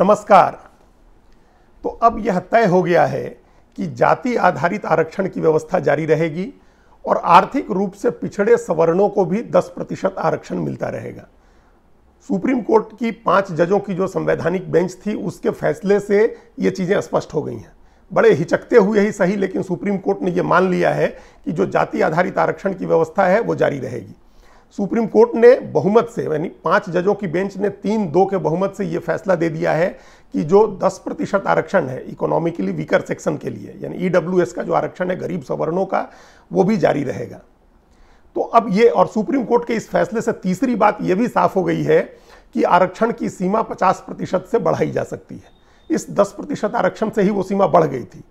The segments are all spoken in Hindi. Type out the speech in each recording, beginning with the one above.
नमस्कार तो अब यह तय हो गया है कि जाति आधारित आरक्षण की व्यवस्था जारी रहेगी और आर्थिक रूप से पिछड़े सवर्णों को भी 10 प्रतिशत आरक्षण मिलता रहेगा सुप्रीम कोर्ट की पांच जजों की जो संवैधानिक बेंच थी उसके फैसले से ये चीज़ें स्पष्ट हो गई हैं बड़े हिचकते हुए ही सही लेकिन सुप्रीम कोर्ट ने ये मान लिया है कि जो जाति आधारित आरक्षण की व्यवस्था है वो जारी रहेगी सुप्रीम कोर्ट ने बहुमत से यानी पांच जजों की बेंच ने तीन दो के बहुमत से ये फैसला दे दिया है कि जो 10 प्रतिशत आरक्षण है इकोनॉमिकली वीकर सेक्शन के लिए यानी ई e का जो आरक्षण है गरीब सवर्णों का वो भी जारी रहेगा तो अब ये और सुप्रीम कोर्ट के इस फैसले से तीसरी बात ये भी साफ हो गई है कि आरक्षण की सीमा पचास प्रतिशत से बढ़ाई जा सकती है इस दस प्रतिशत आरक्षण से ही वो सीमा बढ़ गई थी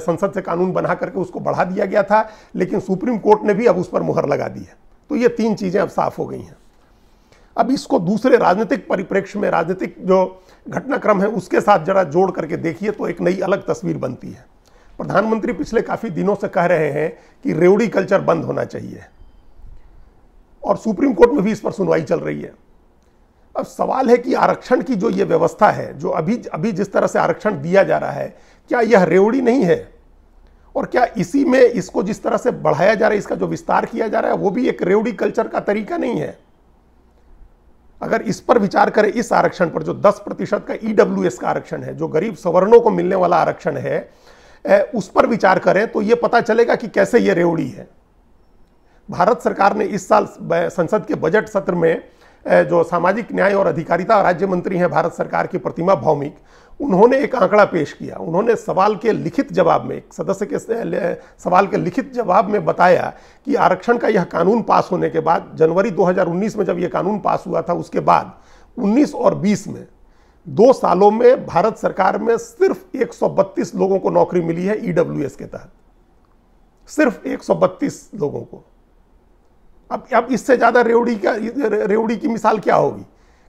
संसद से कानून बना करके उसको बढ़ा दिया गया था लेकिन सुप्रीम कोर्ट ने भी अब उस पर मुहर लगा दी है तो ये तीन चीज़ें अब साफ हो गई हैं अब इसको दूसरे राजनीतिक परिप्रेक्ष्य में राजनीतिक जो घटनाक्रम है उसके साथ जरा जोड़ करके देखिए तो एक नई अलग तस्वीर बनती है प्रधानमंत्री पिछले काफ़ी दिनों से कह रहे हैं कि रेवड़ी कल्चर बंद होना चाहिए और सुप्रीम कोर्ट में भी इस पर सुनवाई चल रही है अब सवाल है कि आरक्षण की जो ये व्यवस्था है जो अभी अभी जिस तरह से आरक्षण दिया जा रहा है क्या यह रेवड़ी नहीं है और क्या इसी में इसको जिस तरह से बढ़ाया जा रहा है इसका जो विस्तार किया जा रहा है वो भी एक रेवड़ी कल्चर का तरीका नहीं है अगर इस पर विचार करें इस आरक्षण पर जो 10 प्रतिशत का ई e का आरक्षण है जो गरीब सवर्णों को मिलने वाला आरक्षण है उस पर विचार करें तो यह पता चलेगा कि कैसे यह रेवड़ी है भारत सरकार ने इस साल संसद के बजट सत्र में जो सामाजिक न्याय और अधिकारिता राज्य मंत्री हैं भारत सरकार की प्रतिमा भौमिक उन्होंने एक आंकड़ा पेश किया उन्होंने सवाल के लिखित जवाब में एक सदस्य के सवाल के लिखित जवाब में बताया कि आरक्षण का यह कानून पास होने के बाद जनवरी 2019 में जब यह कानून पास हुआ था उसके बाद 19 और 20 में दो सालों में भारत सरकार में सिर्फ 132 लोगों को नौकरी मिली है ईडब्ल्यूएस e के तहत सिर्फ एक लोगों को अब अब इससे ज़्यादा रेवड़ी का रेवड़ी की मिसाल क्या होगी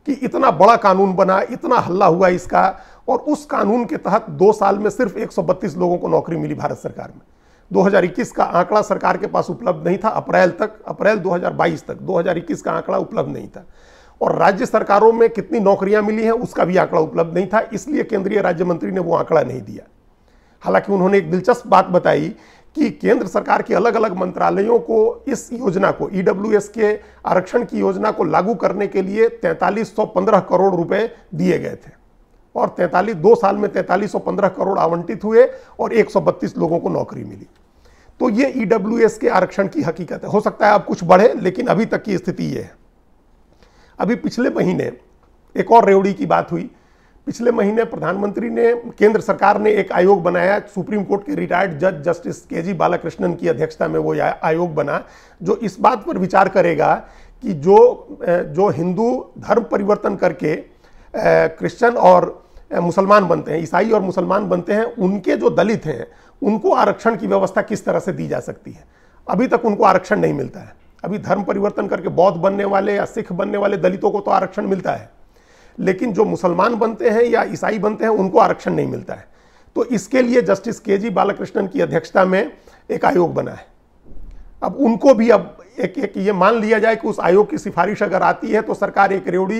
कि इतना बड़ा कानून बना इतना हल्ला हुआ इसका और उस कानून के तहत दो साल में सिर्फ 132 लोगों को नौकरी मिली भारत सरकार में 2021 का आंकड़ा सरकार के पास उपलब्ध नहीं था अप्रैल तक अप्रैल 2022 तक 2021 का आंकड़ा उपलब्ध नहीं था और राज्य सरकारों में कितनी नौकरियां मिली हैं उसका भी आंकड़ा उपलब्ध नहीं था इसलिए केंद्रीय राज्य मंत्री ने वो आंकड़ा नहीं दिया हालांकि उन्होंने एक दिलचस्प बात बताई कि केंद्र सरकार के अलग अलग मंत्रालयों को इस योजना को ई e के आरक्षण की योजना को लागू करने के लिए तैंतालीस करोड़ रुपए दिए गए थे और तैतालीस दो साल में पंद्रह करोड़ आवंटित हुए और बत्तीस लोगों को नौकरी मिली तो ये ई e के आरक्षण की हकीकत है हो सकता है आप कुछ बढ़े लेकिन अभी तक की स्थिति ये है अभी पिछले महीने एक और रेवड़ी की बात हुई पिछले महीने प्रधानमंत्री ने केंद्र सरकार ने एक आयोग बनाया सुप्रीम कोर्ट के रिटायर्ड जज जस्टिस के जी बालाकृष्णन की अध्यक्षता में वो आयोग बना जो इस बात पर विचार करेगा कि जो जो हिंदू धर्म परिवर्तन करके क्रिश्चन और मुसलमान बनते हैं ईसाई और मुसलमान बनते हैं उनके जो दलित हैं उनको आरक्षण की व्यवस्था किस तरह से दी जा सकती है अभी तक उनको आरक्षण नहीं मिलता है अभी धर्म परिवर्तन करके बौद्ध बनने वाले या सिख बनने वाले दलितों को तो आरक्षण मिलता है लेकिन जो मुसलमान बनते हैं या ईसाई बनते हैं उनको आरक्षण नहीं मिलता है तो इसके लिए जस्टिस के जी बालाकृष्णन की अध्यक्षता में एक आयोग बना है अब उनको भी अब एक एक ये मान लिया जाए कि उस आयोग की सिफारिश अगर आती है तो सरकार एक रेवड़ी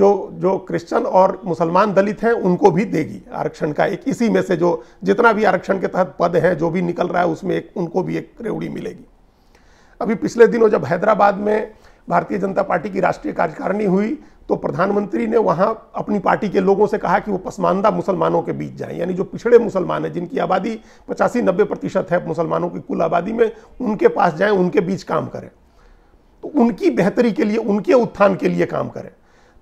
जो जो क्रिश्चियन और मुसलमान दलित हैं उनको भी देगी आरक्षण का एक इसी में से जो जितना भी आरक्षण के तहत पद हैं जो भी निकल रहा है उसमें एक उनको भी एक रेवड़ी मिलेगी अभी पिछले दिनों जब हैदराबाद में भारतीय जनता पार्टी की राष्ट्रीय कार्यकारिणी हुई तो प्रधानमंत्री ने वहाँ अपनी पार्टी के लोगों से कहा कि वो पसमानदा मुसलमानों के बीच जाएं यानी जो पिछड़े मुसलमान हैं जिनकी आबादी पचासी नब्बे प्रतिशत है मुसलमानों की कुल आबादी में उनके पास जाएं उनके बीच काम करें उनकी बेहतरी के लिए उनके उत्थान के लिए काम करें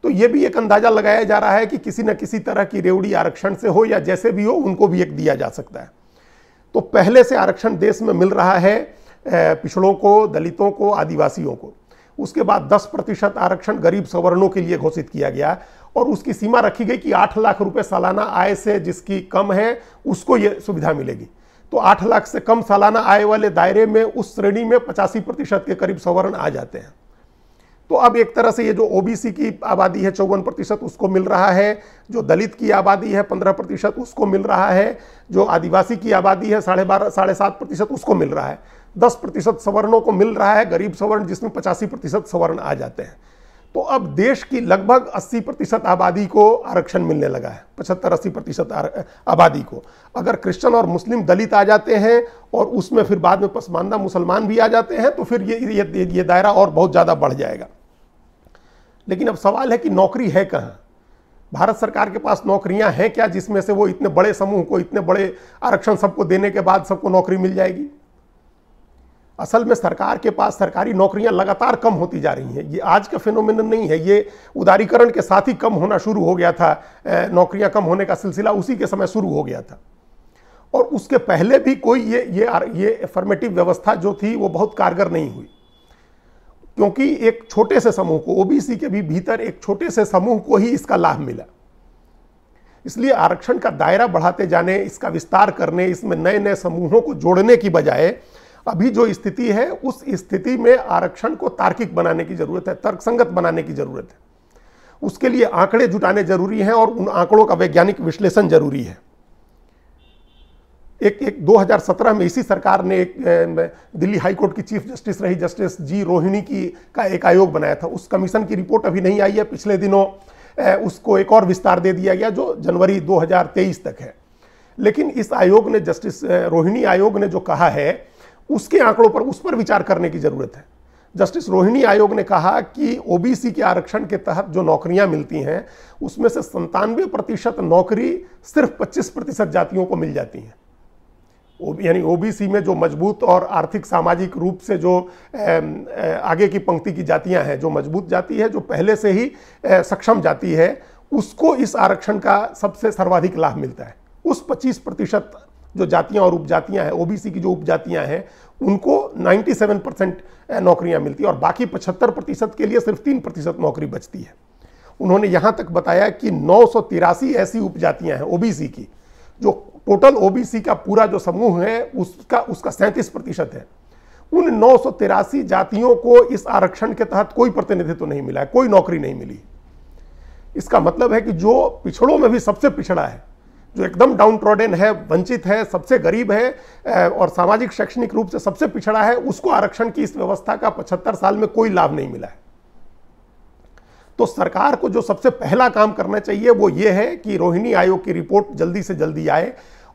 तो ये भी एक अंदाजा लगाया जा रहा है कि किसी न किसी तरह की रेवड़ी आरक्षण से हो या जैसे भी हो उनको भी एक दिया जा सकता है तो पहले से आरक्षण देश में मिल रहा है पिछड़ों को दलितों को आदिवासियों को उसके बाद 10 प्रतिशत आरक्षण गरीब सवर्णों के लिए घोषित किया गया और उसकी सीमा रखी गई कि 8 लाख रुपए सालाना आय से जिसकी कम है उसको ये सुविधा मिलेगी तो आठ लाख से कम सालाना आय वाले दायरे में उस श्रेणी में पचासी प्रतिशत के करीब सवर्ण आ जाते हैं तो अब एक तरह से ये जो ओबीसी की आबादी है चौवन प्रतिशत उसको मिल रहा है जो दलित की आबादी है पंद्रह प्रतिशत उसको मिल रहा है जो आदिवासी की आबादी है साढ़े बारह साढ़े सात प्रतिशत उसको मिल रहा है दस प्रतिशत सवर्णों को मिल रहा है गरीब सवर्ण जिसमें पचासी प्रतिशत सवर्ण आ जाते हैं तो अब देश की लगभग 80 प्रतिशत आबादी को आरक्षण मिलने लगा है पचहत्तर अस्सी प्रतिशत आबादी को अगर क्रिश्चियन और मुस्लिम दलित आ जाते हैं और उसमें फिर बाद में पसमानदा मुसलमान भी आ जाते हैं तो फिर ये ये, ये दायरा और बहुत ज़्यादा बढ़ जाएगा लेकिन अब सवाल है कि नौकरी है कहाँ भारत सरकार के पास नौकरियां हैं क्या जिसमें से वो इतने बड़े समूह को इतने बड़े आरक्षण सबको देने के बाद सबको नौकरी मिल जाएगी असल में सरकार के पास सरकारी नौकरियां लगातार कम होती जा रही हैं ये आज का फिनोमिन नहीं है ये उदारीकरण के साथ ही कम होना शुरू हो गया था नौकरियां कम होने का सिलसिला उसी के समय शुरू हो गया था और उसके पहले भी कोई ये ये ये एफर्मेटिव व्यवस्था जो थी वो बहुत कारगर नहीं हुई क्योंकि एक छोटे से समूह को ओबीसी के भी भीतर एक छोटे से समूह को ही इसका लाभ मिला इसलिए आरक्षण का दायरा बढ़ाते जाने इसका विस्तार करने इसमें नए नए समूहों को जोड़ने की बजाय अभी जो स्थिति है उस स्थिति में आरक्षण को तार्किक बनाने की जरूरत है तर्कसंगत बनाने की जरूरत है उसके लिए आंकड़े जुटाने जरूरी हैं और उन आंकड़ों का वैज्ञानिक विश्लेषण जरूरी है एक एक 2017 में इसी सरकार ने एक दिल्ली हाई कोर्ट की चीफ जस्टिस रही जस्टिस जी रोहिणी की का एक आयोग बनाया था उस कमीशन की रिपोर्ट अभी नहीं आई है पिछले दिनों उसको एक और विस्तार दे दिया गया जो जनवरी 2023 तक है लेकिन इस आयोग ने जस्टिस रोहिणी आयोग ने जो कहा है उसके आंकड़ों पर उस पर विचार करने की ज़रूरत है जस्टिस रोहिणी आयोग ने कहा कि ओबीसी के आरक्षण के तहत जो नौकरियां मिलती हैं उसमें से संतानवे प्रतिशत नौकरी सिर्फ 25 प्रतिशत जातियों को मिल जाती हैं यानी ओबीसी में जो मजबूत और आर्थिक सामाजिक रूप से जो आगे की पंक्ति की जातियां हैं जो मजबूत जाति है जो पहले से ही सक्षम जाति है उसको इस आरक्षण का सबसे सर्वाधिक लाभ मिलता है उस 25 प्रतिशत जो जातियाँ और उपजातियाँ हैं ओबीसी की जो उपजातियाँ हैं उनको 97 परसेंट नौकरियाँ मिलती हैं और बाकी 75 प्रतिशत के लिए सिर्फ तीन प्रतिशत नौकरी बचती है उन्होंने यहाँ तक बताया कि नौ ऐसी उपजातियाँ हैं ओबीसी की जो टोटल ओबीसी का पूरा जो समूह है उसका उसका सैंतीस है उन नौ जातियों को इस आरक्षण के तहत कोई प्रतिनिधित्व तो नहीं मिला है कोई नौकरी नहीं मिली इसका मतलब है कि जो पिछड़ों में भी सबसे पिछड़ा है जो एकदम डाउन ट्रोडन है वंचित है सबसे गरीब है और सामाजिक शैक्षणिक रूप से सबसे पिछड़ा है उसको आरक्षण की इस व्यवस्था का पचहत्तर साल में कोई लाभ नहीं मिला है तो सरकार को जो सबसे पहला काम करना चाहिए वो ये है कि रोहिणी आयोग की रिपोर्ट जल्दी से जल्दी आए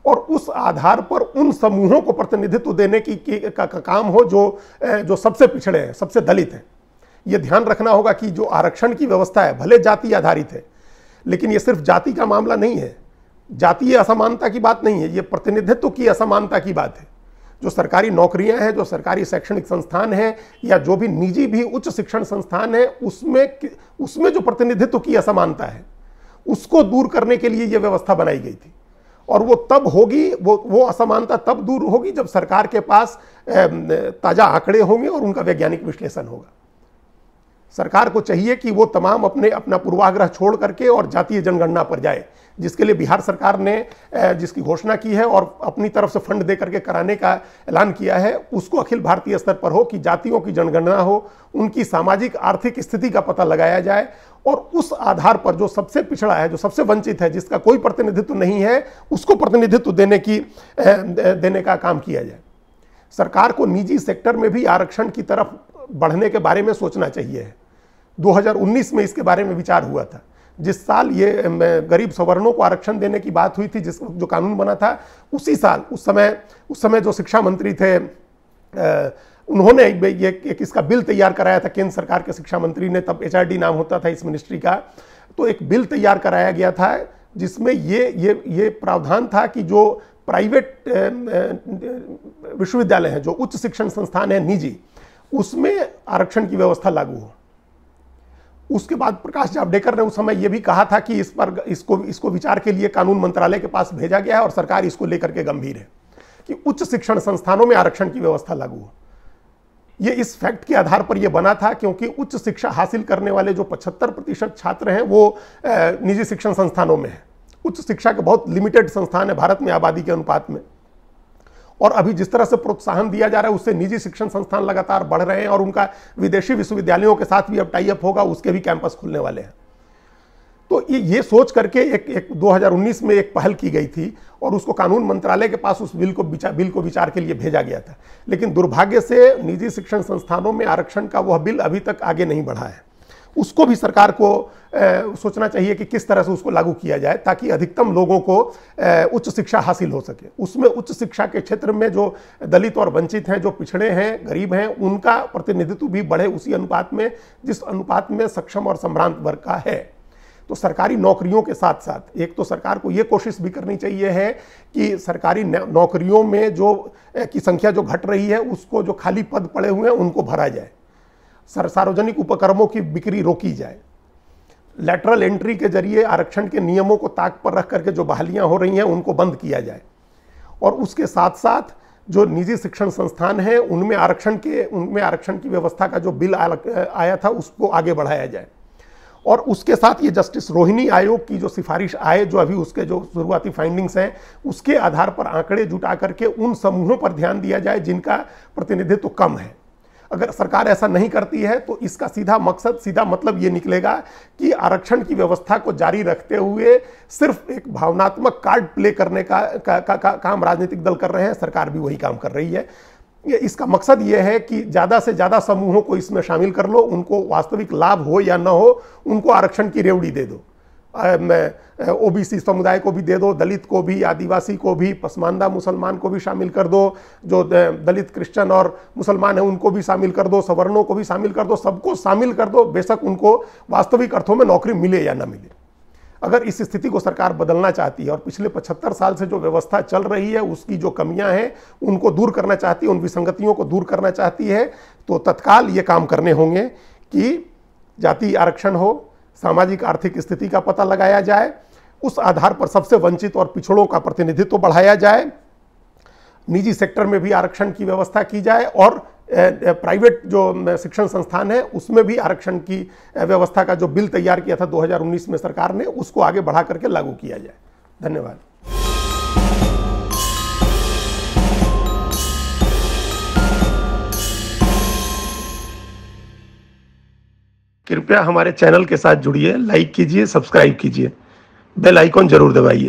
और उस आधार पर उन समूहों को प्रतिनिधित्व देने की, की का, का काम हो जो जो सबसे पिछड़े हैं सबसे दलित हैं ये ध्यान रखना होगा कि जो आरक्षण की व्यवस्था है भले जाति आधारित है लेकिन ये सिर्फ जाति का मामला नहीं है जातीय असमानता की बात नहीं है ये प्रतिनिधित्व की असमानता की बात है जो सरकारी नौकरियां हैं जो सरकारी शैक्षणिक संस्थान हैं या जो भी निजी भी उच्च शिक्षण संस्थान है उसमें उसमें जो प्रतिनिधित्व की असमानता है उसको दूर करने के लिए यह व्यवस्था बनाई गई थी और वो तब होगी वो वो असमानता तब दूर होगी जब सरकार के पास ताज़ा आंकड़े होंगे और उनका वैज्ञानिक विश्लेषण होगा सरकार को चाहिए कि वो तमाम अपने अपना पूर्वाग्रह छोड़ करके और जातीय जनगणना पर जाए जिसके लिए बिहार सरकार ने जिसकी घोषणा की है और अपनी तरफ से फंड दे करके कराने का ऐलान किया है उसको अखिल भारतीय स्तर पर हो कि जातियों की जनगणना हो उनकी सामाजिक आर्थिक स्थिति का पता लगाया जाए और उस आधार पर जो सबसे पिछड़ा है जो सबसे वंचित है जिसका कोई प्रतिनिधित्व नहीं है उसको प्रतिनिधित्व देने की देने का काम किया जाए सरकार को निजी सेक्टर में भी आरक्षण की तरफ बढ़ने के बारे में सोचना चाहिए 2019 में इसके बारे में विचार हुआ था जिस साल ये गरीब सवर्णों को आरक्षण देने की बात हुई थी जिस जो कानून बना था उसी साल उस समय उस समय जो शिक्षा मंत्री थे आ, उन्होंने ये एक इसका बिल तैयार कराया था केंद्र सरकार के शिक्षा मंत्री ने तब एच नाम होता था इस मिनिस्ट्री का तो एक बिल तैयार कराया गया था जिसमें ये ये ये प्रावधान था कि जो प्राइवेट विश्वविद्यालय हैं जो उच्च शिक्षण संस्थान है निजी उसमें आरक्षण की व्यवस्था लागू हो उसके बाद प्रकाश जावड़ेकर ने उस समय यह भी कहा था कि इस पर इसको इसको विचार के लिए कानून मंत्रालय के पास भेजा गया है और सरकार इसको लेकर के गंभीर है कि उच्च शिक्षण संस्थानों में आरक्षण की व्यवस्था लागू हो ये इस फैक्ट के आधार पर यह बना था क्योंकि उच्च शिक्षा हासिल करने वाले जो 75 प्रतिशत छात्र हैं वो निजी शिक्षण संस्थानों में हैं उच्च शिक्षा के बहुत लिमिटेड संस्थान है भारत में आबादी के अनुपात में और अभी जिस तरह से प्रोत्साहन दिया जा रहा है उससे निजी शिक्षण संस्थान लगातार बढ़ रहे हैं और उनका विदेशी विश्वविद्यालयों के साथ भी अब टाइप होगा उसके भी कैंपस खुलने वाले हैं तो ये ये सोच करके एक एक 2019 में एक पहल की गई थी और उसको कानून मंत्रालय के पास उस बिल को विचार बिल को विचार के लिए भेजा गया था लेकिन दुर्भाग्य से निजी शिक्षण संस्थानों में आरक्षण का वह बिल अभी तक आगे नहीं बढ़ा है उसको भी सरकार को सोचना चाहिए कि किस तरह से उसको लागू किया जाए ताकि अधिकतम लोगों को उच्च शिक्षा हासिल हो सके उसमें उच्च शिक्षा के क्षेत्र में जो दलित और वंचित हैं जो पिछड़े हैं गरीब हैं उनका प्रतिनिधित्व भी बढ़े उसी अनुपात में जिस अनुपात में सक्षम और सम्भ्रांत वर्ग का है तो सरकारी नौकरियों के साथ साथ एक तो सरकार को ये कोशिश भी करनी चाहिए है कि सरकारी नौकरियों में जो की संख्या जो घट रही है उसको जो खाली पद पड़े हुए हैं उनको भरा जाए सर सार्वजनिक उपक्रमों की बिक्री रोकी जाए लेटरल एंट्री के जरिए आरक्षण के नियमों को ताक पर रख करके जो बहालियाँ हो रही हैं उनको बंद किया जाए और उसके साथ साथ जो निजी शिक्षण संस्थान हैं उनमें आरक्षण के उनमें आरक्षण की व्यवस्था का जो बिल आया था उसको आगे बढ़ाया जाए और उसके साथ ये जस्टिस रोहिणी आयोग की जो सिफारिश आए जो अभी उसके जो शुरुआती फाइंडिंग्स हैं उसके आधार पर आंकड़े जुटा करके उन समूहों पर ध्यान दिया जाए जिनका प्रतिनिधित्व तो कम है अगर सरकार ऐसा नहीं करती है तो इसका सीधा मकसद सीधा मतलब ये निकलेगा कि आरक्षण की व्यवस्था को जारी रखते हुए सिर्फ एक भावनात्मक कार्ड प्ले करने का, का, का, का काम राजनीतिक दल कर रहे हैं सरकार भी वही काम कर रही है ये इसका मकसद ये है कि ज़्यादा से ज़्यादा समूहों को इसमें शामिल कर लो उनको वास्तविक लाभ हो या ना हो उनको आरक्षण की रेवड़ी दे दो ओबीसी समुदाय को भी दे दो दलित को भी आदिवासी को भी पसमानदा मुसलमान को भी शामिल कर दो जो दलित क्रिश्चियन और मुसलमान हैं उनको भी शामिल कर दो सवर्णों को भी शामिल कर दो सबको शामिल कर दो बेशक उनको वास्तविक अर्थों में नौकरी मिले या ना मिले अगर इस स्थिति को सरकार बदलना चाहती है और पिछले 75 साल से जो व्यवस्था चल रही है उसकी जो कमियां हैं उनको दूर करना चाहती है उन विसंगतियों को दूर करना चाहती है तो तत्काल ये काम करने होंगे कि जाति आरक्षण हो सामाजिक आर्थिक स्थिति का पता लगाया जाए उस आधार पर सबसे वंचित और पिछड़ों का प्रतिनिधित्व तो बढ़ाया जाए निजी सेक्टर में भी आरक्षण की व्यवस्था की जाए और प्राइवेट जो शिक्षण संस्थान है उसमें भी आरक्षण की व्यवस्था का जो बिल तैयार किया था 2019 में सरकार ने उसको आगे बढ़ा करके लागू किया जाए धन्यवाद कृपया हमारे चैनल के साथ जुड़िए लाइक कीजिए सब्सक्राइब कीजिए बेल आइकॉन जरूर दबाइए